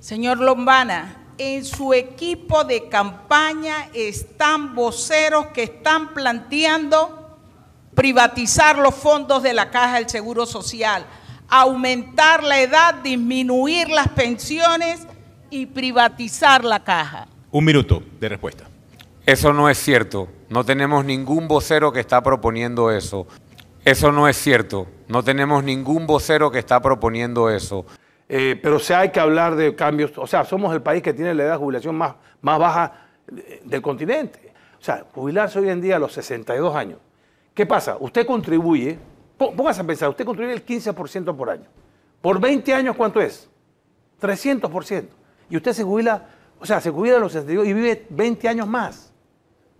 Señor Lombana, en su equipo de campaña están voceros que están planteando privatizar los fondos de la Caja del Seguro Social, aumentar la edad, disminuir las pensiones y privatizar la caja. Un minuto de respuesta. Eso no es cierto. No tenemos ningún vocero que está proponiendo eso. Eso no es cierto. No tenemos ningún vocero que está proponiendo eso. Eh, pero si hay que hablar de cambios. O sea, somos el país que tiene la edad de jubilación más, baja del continente. O sea, jubilarse hoy en día a los 62 años. ¿Qué pasa? Usted contribuye, póngase a pensar, usted contribuye el 15% por año. Por 20 años, ¿cuánto es? 300%. Y usted se jubila, o sea, se jubila a los 62 y vive 20 años más.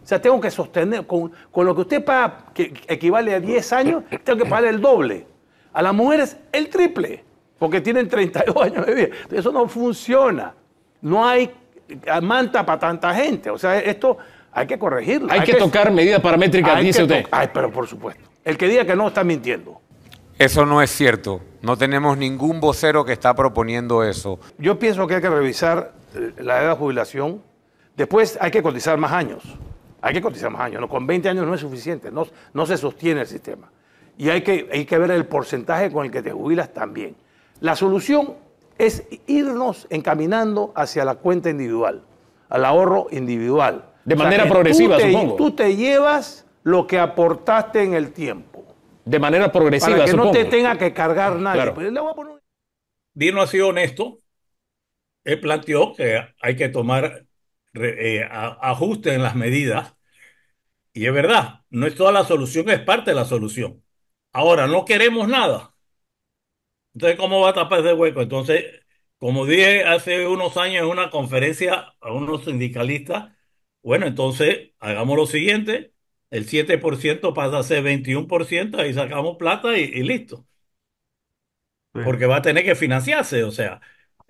O sea, tengo que sostener, con, con lo que usted paga, que equivale a 10 años, tengo que pagar el doble. A las mujeres, el triple porque tienen 32 años de vida. Eso no funciona. No hay manta para tanta gente. O sea, esto hay que corregirlo. Hay, que, tocar medidas paramétricas, dice usted. Ay, pero por supuesto. El que diga que no está mintiendo. Eso no es cierto. No tenemos ningún vocero que está proponiendo eso. Yo pienso que hay que revisar eh, la edad de jubilación. Después hay que cotizar más años. Hay que cotizar más años. No, con 20 años no es suficiente. No, se sostiene el sistema. Y hay que ver el porcentaje con el que te jubilas también. La solución es irnos encaminando hacia la cuenta individual, al ahorro individual. De manera progresiva, tú te, supongo. Tú te llevas lo que aportaste en el tiempo. De manera progresiva, Para que no te tenga que cargar nadie. Pues, Dino ha sido honesto. Él planteó que hay que tomar eh, ajustes en las medidas. Y es verdad, no es toda la solución, es parte de la solución. Ahora, no queremos nada entonces, ¿cómo va a tapar ese hueco? Entonces, como dije hace unos años en una conferencia a unos sindicalistas, bueno, entonces hagamos lo siguiente, el 7% pasa a ser 21%, ahí sacamos plata y, listo. Porque va a tener que financiarse, o sea,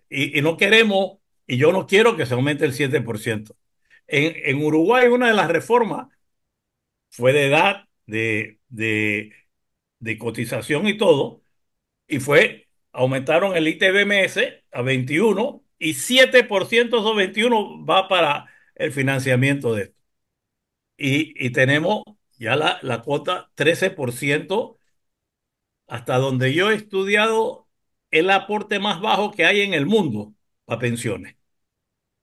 y, no queremos, y yo no quiero que se aumente el 7%. En, Uruguay una de las reformas fue de edad, de, de cotización y todo, y fue, aumentaron el ITBMS a 21 y 7% de esos 21 va para el financiamiento de esto. Y, tenemos ya la, cuota 13%, hasta donde yo he estudiado, el aporte más bajo que hay en el mundo para pensiones.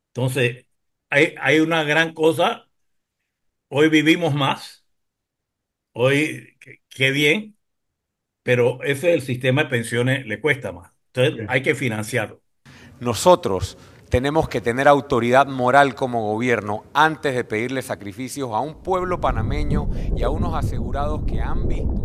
Entonces, hay, hay una gran cosa. Hoy vivimos más. Hoy, qué bien, pero ese el sistema de pensiones le cuesta más. Entonces hay que financiarlo. Nosotros tenemos que tener autoridad moral como gobierno antes de pedirle sacrificios a un pueblo panameño y a unos asegurados que han visto